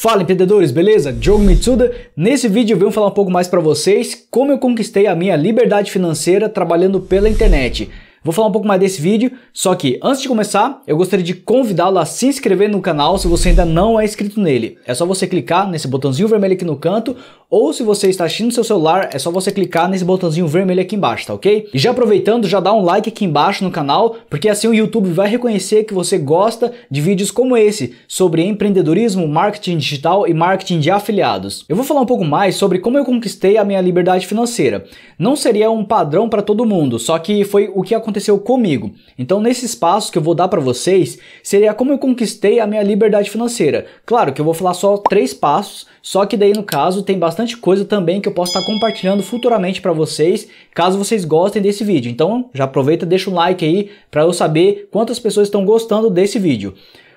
Fala empreendedores, beleza? Diogo Mitsuda. Nesse vídeo eu venho falar um pouco mais para vocês como eu conquistei a minha liberdade financeira trabalhando pela internet. Vou falar um pouco mais desse vídeo, só que antes de começar, eu gostaria de convidá-lo a se inscrever no canal se você ainda não é inscrito nele. É só você clicar nesse botãozinho vermelho aqui no canto ou se você está assistindo seu celular, é só você clicar nesse botãozinho vermelho aqui embaixo, tá ok? E já aproveitando, já dá um like aqui embaixo no canal, porque assim o YouTube vai reconhecer que você gosta de vídeos como esse, sobre empreendedorismo, marketing digital e marketing de afiliados. Eu vou falar um pouco mais sobre como eu conquistei a minha liberdade financeira. Não seria um padrão para todo mundo, só que foi o que aconteceu comigo. Então, nesses passos que eu vou dar para vocês, seria como eu conquistei a minha liberdade financeira. Claro que eu vou falar só três passos, só que daí no caso tem bastante bastante coisa também que eu posso estar tá compartilhando futuramente para vocês, caso vocês gostem desse vídeo. Então já aproveita e deixa um like aí para eu saber quantas pessoas estão gostando desse vídeo.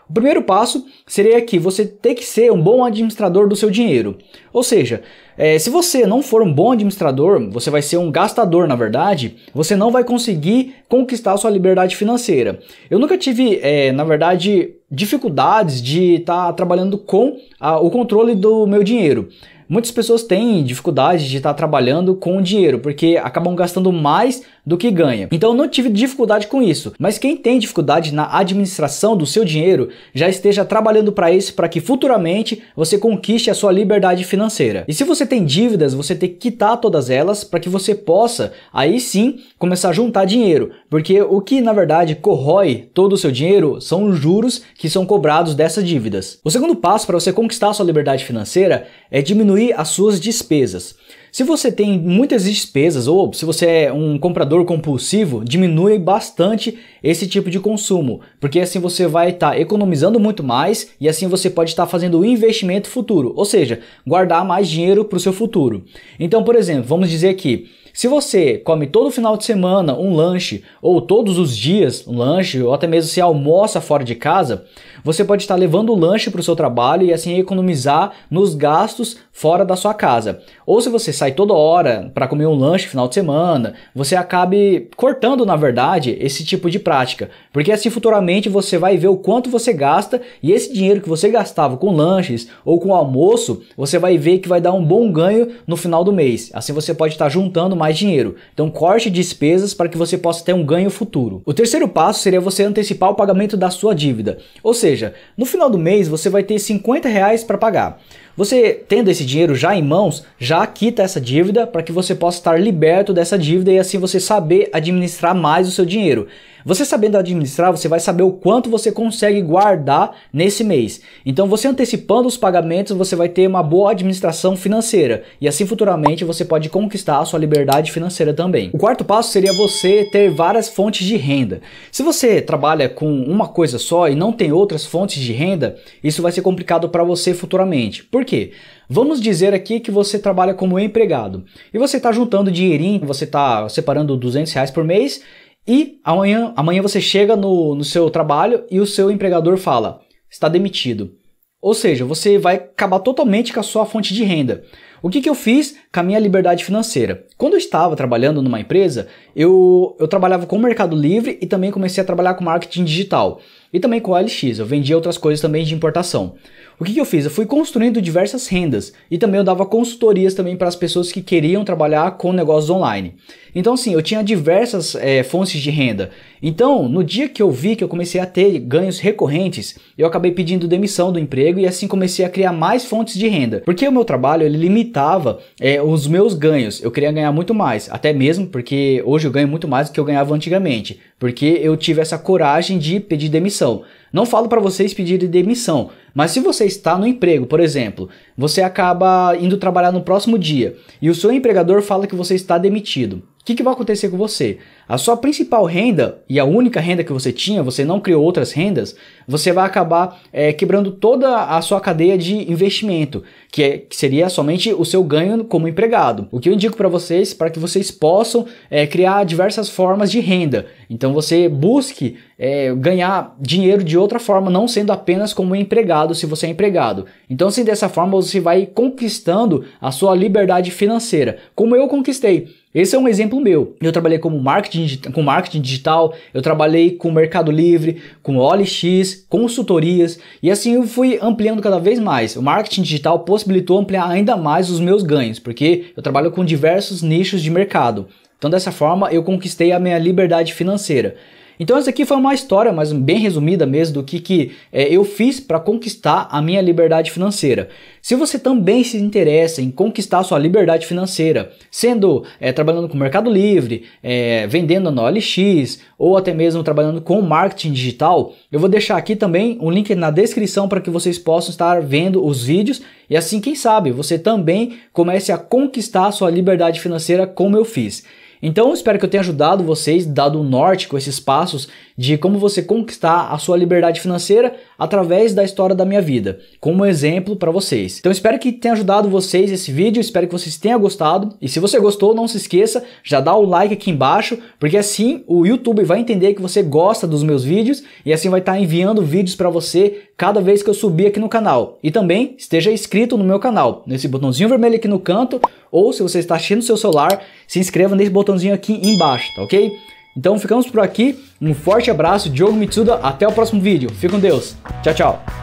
O primeiro passo seria que você tem que ser um bom administrador do seu dinheiro. Ou seja, é, se você não for um bom administrador, você vai ser um gastador, na verdade, você não vai conseguir conquistar sua liberdade financeira. Eu nunca tive, é, na verdade, dificuldades de estar tá trabalhando com a, o controle do meu dinheiro. Muitas pessoas têm dificuldade de estar trabalhando com dinheiro, porque acabam gastando mais do que ganha. Então eu não tive dificuldade com isso, mas quem tem dificuldade na administração do seu dinheiro, já esteja trabalhando para isso para que futuramente você conquiste a sua liberdade financeira. E se você tem dívidas, você tem que quitar todas elas para que você possa aí sim começar a juntar dinheiro, porque o que na verdade corrói todo o seu dinheiro são os juros que são cobrados dessas dívidas. O segundo passo para você conquistar a sua liberdade financeira é diminuir diminuir as suas despesas. Se você tem muitas despesas ou se você é um comprador compulsivo, diminui bastante esse tipo de consumo, porque assim você vai estar tá economizando muito mais e assim você pode estar tá fazendo o investimento futuro, ou seja, guardar mais dinheiro para o seu futuro. Então, por exemplo, vamos dizer que se você come todo final de semana um lanche, ou todos os dias um lanche, ou até mesmo se almoça fora de casa, você pode estar levando o lanche para o seu trabalho e assim economizar nos gastos fora da sua casa. Ou se você sai toda hora para comer um lanche final de semana, você acabe cortando, na verdade, esse tipo de prática. Porque assim futuramente você vai ver o quanto você gasta e esse dinheiro que você gastava com lanches ou com almoço, você vai ver que vai dar um bom ganho no final do mês. Assim você pode estar juntando mais dinheiro. Então corte despesas para que você possa ter um ganho futuro. O terceiro passo seria você antecipar o pagamento da sua dívida. Ou seja, no final do mês você vai ter 50 reais para pagar. Você tendo esse dinheiro já em mãos, já quita essa dívida para que você possa estar liberto dessa dívida e assim você saber administrar mais o seu dinheiro. Você sabendo administrar, você vai saber o quanto você consegue guardar nesse mês. Então, você antecipando os pagamentos, você vai ter uma boa administração financeira e assim futuramente você pode conquistar a sua liberdade financeira também. O quarto passo seria você ter várias fontes de renda. Se você trabalha com uma coisa só e não tem outras fontes de renda, isso vai ser complicado para você futuramente. Por por quê? Vamos dizer aqui que você trabalha como empregado e você está juntando dinheirinho, você está separando 200 reais por mês e amanhã, amanhã você chega no, no seu trabalho e o seu empregador fala, está demitido. Ou seja, você vai acabar totalmente com a sua fonte de renda. O que, que eu fiz com a minha liberdade financeira? Quando eu estava trabalhando numa empresa, eu, eu trabalhava com o Mercado Livre e também comecei a trabalhar com marketing digital. E também com o LX, eu vendia outras coisas também de importação. O que, que eu fiz? Eu fui construindo diversas rendas e também eu dava consultorias também para as pessoas que queriam trabalhar com negócios online. Então, assim, eu tinha diversas é, fontes de renda. Então, no dia que eu vi que eu comecei a ter ganhos recorrentes, eu acabei pedindo demissão do emprego e assim comecei a criar mais fontes de renda. Porque o meu trabalho ele limitava é, os meus ganhos. Eu queria ganhar muito mais, até mesmo porque hoje eu ganho muito mais do que eu ganhava antigamente, porque eu tive essa coragem de pedir demissão. Não falo para vocês pedirem demissão, mas se você está no emprego, por exemplo, você acaba indo trabalhar no próximo dia e o seu empregador fala que você está demitido. O que, que, vai acontecer com você? A sua principal renda e a única renda que você tinha, você não criou outras rendas, você vai acabar é, quebrando toda a sua cadeia de investimento, que, é, que, seria somente o seu ganho como empregado. O que eu indico para vocês, para que vocês possam é, criar diversas formas de renda. Então você busque eh, ganhar dinheiro de outra forma, não sendo apenas como empregado, se você é empregado. Então, assim, dessa forma você vai conquistando a sua liberdade financeira, como eu conquistei. Esse é um exemplo meu. Eu trabalhei marketing, com marketing digital, eu trabalhei com Mercado Livre, com OLX, consultorias e assim eu fui ampliando cada vez mais. O marketing digital possibilitou ampliar ainda mais os meus ganhos, porque eu trabalho com diversos nichos de mercado. Então, dessa forma, eu conquistei a minha liberdade financeira. Então essa aqui foi uma história, mas bem resumida mesmo, do que, que é, eu fiz para conquistar a minha liberdade financeira. Se você também se interessa em conquistar sua liberdade financeira, sendo é, trabalhando com o Mercado Livre, é, vendendo no OLX ou até mesmo trabalhando com marketing digital, eu vou deixar aqui também um link na descrição para que vocês possam estar vendo os vídeos e assim, quem sabe, você também comece a conquistar sua liberdade financeira como eu fiz. Então espero que eu tenha ajudado vocês, dado um norte com esses passos de como você conquistar a sua liberdade financeira através da história da minha vida, como exemplo para vocês. Então espero que tenha ajudado vocês esse vídeo, espero que vocês tenham gostado. E se você gostou, não se esqueça, já dá o like aqui embaixo, porque assim o YouTube vai entender que você gosta dos meus vídeos e assim vai estar tá enviando vídeos para você cada vez que eu subir aqui no canal. E também esteja inscrito no meu canal, nesse botãozinho vermelho aqui no canto, ou se você está assistindo o seu celular, se inscreva nesse botão botãozinho aqui embaixo, tá ok? Então ficamos por aqui, um forte abraço, Diogo Mitsuda, até o próximo vídeo. Fique com Deus, tchau, tchau!